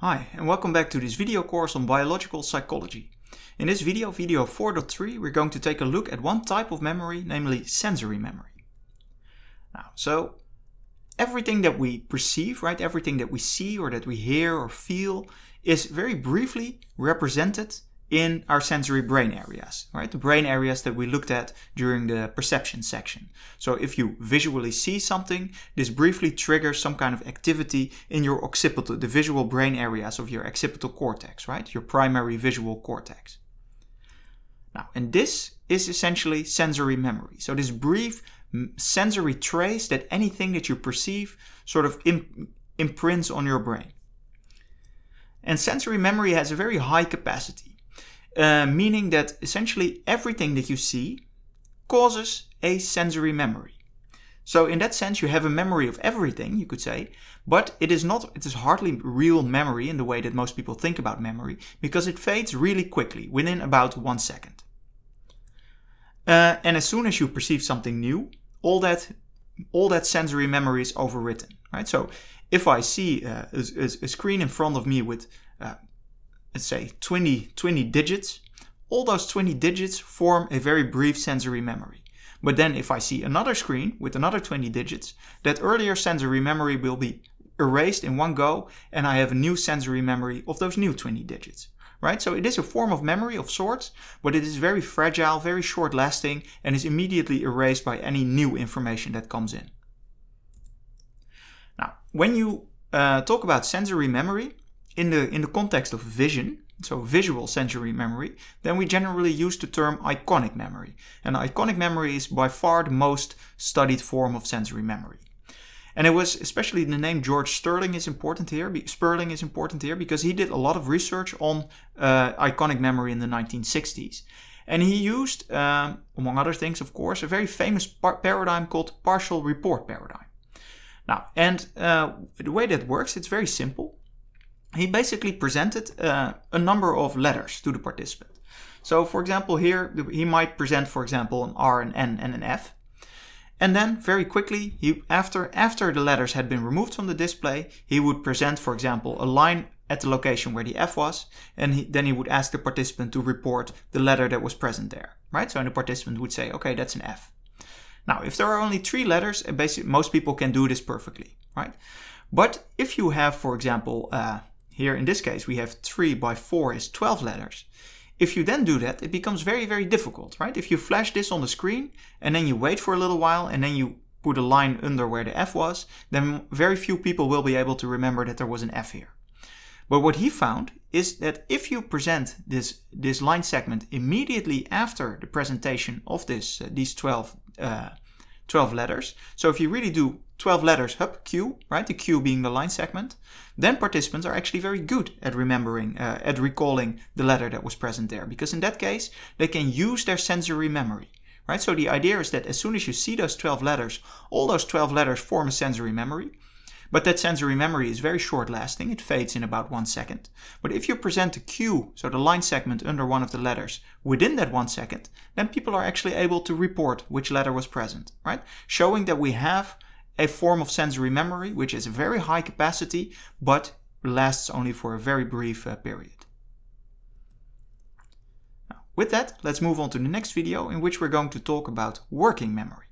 Hi and welcome back to this video course on biological psychology. In this video, video 4.3, we're going to take a look at one type of memory, namely sensory memory. Now, so everything that we perceive, right, everything that we see or that we hear or feel is very briefly represented in our sensory brain areas, right? The brain areas that we looked at during the perception section. So if you visually see something, this briefly triggers some kind of activity in your occipital, the visual brain areas of your occipital cortex, right? Your primary visual cortex. Now, and this is essentially sensory memory. So this brief mm, sensory trace that anything that you perceive sort of imp imprints on your brain. And sensory memory has a very high capacity. Uh, meaning that essentially everything that you see causes a sensory memory. So in that sense, you have a memory of everything, you could say, but it is not, it is hardly real memory in the way that most people think about memory, because it fades really quickly, within about one second. Uh, and as soon as you perceive something new, all that, all that sensory memory is overwritten, right? So if I see uh, a, a, screen in front of me with uh, let's say 20, 20 digits, all those 20 digits form a very brief sensory memory. But then if I see another screen with another 20 digits, that earlier sensory memory will be erased in one go and I have a new sensory memory of those new 20 digits. Right? So it is a form of memory of sorts, but it is very fragile, very short lasting, and is immediately erased by any new information that comes in. Now, when you uh, talk about sensory memory, in the, in the context of vision, so visual sensory memory, then we generally use the term iconic memory. And iconic memory is by far the most studied form of sensory memory. And it was especially the name George Sterling is important here. Sperling is important here because he did a lot of research on uh, iconic memory in the 1960s. And he used, um, among other things, of course, a very famous par paradigm called partial report paradigm. Now, and uh, the way that works, it's very simple he basically presented uh, a number of letters to the participant. So for example, here he might present, for example, an R, an N, and an F. And then very quickly, he, after, after the letters had been removed from the display, he would present, for example, a line at the location where the F was, and he, then he would ask the participant to report the letter that was present there, right? So the participant would say, okay, that's an F. Now, if there are only three letters, basically most people can do this perfectly, right? But if you have, for example, uh, here in this case we have 3 by 4 is 12 letters. If you then do that, it becomes very, very difficult, right? If you flash this on the screen and then you wait for a little while and then you put a line under where the F was, then very few people will be able to remember that there was an F here. But what he found is that if you present this, this line segment immediately after the presentation of this, uh, these 12, uh, 12 letters, so if you really do 12 letters hub q, right? The q being the line segment, then participants are actually very good at remembering, uh, at recalling the letter that was present there. Because in that case, they can use their sensory memory, right? So the idea is that as soon as you see those 12 letters, all those 12 letters form a sensory memory. But that sensory memory is very short lasting, it fades in about one second. But if you present the Q, so the line segment under one of the letters, within that one second, then people are actually able to report which letter was present, right? Showing that we have a form of sensory memory which is very high capacity but lasts only for a very brief uh, period. Now, with that, let's move on to the next video in which we're going to talk about working memory.